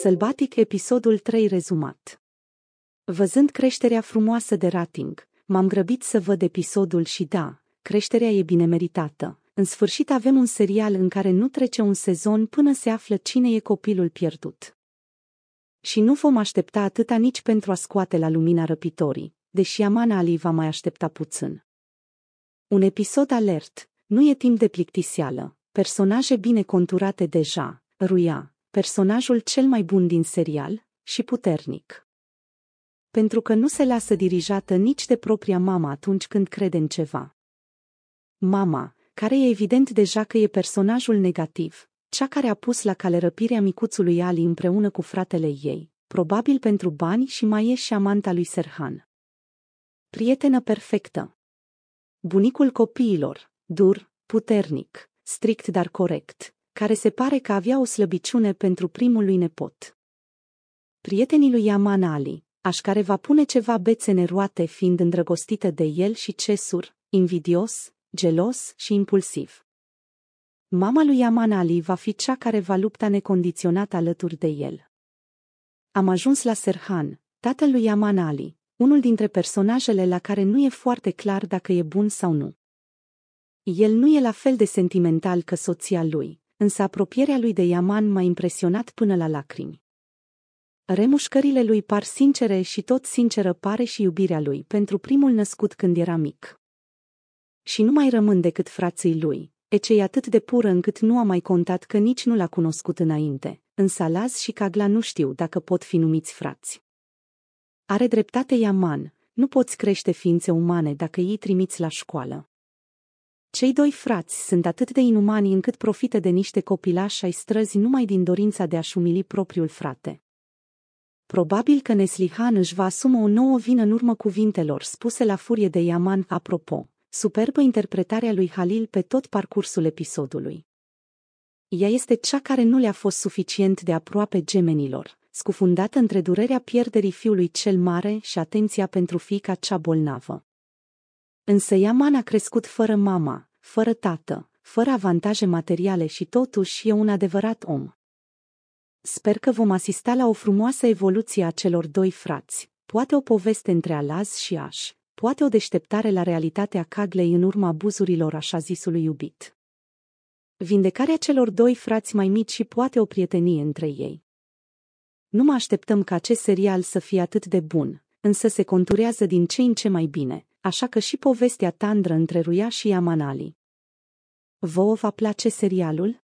Sălbatic episodul 3 rezumat Văzând creșterea frumoasă de rating, m-am grăbit să văd episodul și da, creșterea e bine meritată. În sfârșit avem un serial în care nu trece un sezon până se află cine e copilul pierdut. Și nu vom aștepta atâta nici pentru a scoate la lumina răpitorii, deși Amana Ali va mai aștepta puțin. Un episod alert, nu e timp de plictiseală, personaje bine conturate deja, ruia, personajul cel mai bun din serial și puternic. Pentru că nu se lasă dirijată nici de propria mama atunci când crede în ceva. Mama, care e evident deja că e personajul negativ, cea care a pus la cale răpirea micuțului Ali împreună cu fratele ei, probabil pentru bani și mai e și amanta lui Serhan. Prietenă perfectă. Bunicul copiilor, dur, puternic, strict dar corect, care se pare că avea o slăbiciune pentru primul lui nepot. Prietenii lui Yaman Ali, aș care va pune ceva bețe neroate fiind îndrăgostită de el și cesur, invidios, gelos și impulsiv. Mama lui Yaman Ali va fi cea care va lupta necondiționat alături de el. Am ajuns la Serhan, tatăl lui Yaman Ali, unul dintre personajele la care nu e foarte clar dacă e bun sau nu. El nu e la fel de sentimental că soția lui, însă apropierea lui de Iaman m-a impresionat până la lacrimi. Remușcările lui par sincere și tot sinceră pare și iubirea lui pentru primul născut când era mic. Și nu mai rămân decât frații lui, e cei atât de pură încât nu a mai contat că nici nu l-a cunoscut înainte, însă Laz și Cagla nu știu dacă pot fi numiți frați. Are dreptate Iaman, nu poți crește ființe umane dacă ei trimiți la școală. Cei doi frați sunt atât de inumani încât profită de niște copilași ai străzi numai din dorința de a-și umili propriul frate. Probabil că Neslihan își va asuma o nouă vină în urmă cuvintelor spuse la furie de Iaman, apropo, superbă interpretarea lui Halil pe tot parcursul episodului. Ea este cea care nu le-a fost suficient de aproape gemenilor, scufundată între durerea pierderii fiului cel mare și atenția pentru fiica cea bolnavă. Însă Iaman a crescut fără mama, fără tată, fără avantaje materiale și totuși e un adevărat om. Sper că vom asista la o frumoasă evoluție a celor doi frați, poate o poveste între Alaz și Aș, poate o deșteptare la realitatea caglei în urma abuzurilor așa zisului iubit. Vindecarea celor doi frați mai mici și poate o prietenie între ei. Nu mă așteptăm ca acest serial să fie atât de bun, însă se conturează din ce în ce mai bine, așa că și povestea tandră între Ruia și Amanali. Vouă va place serialul?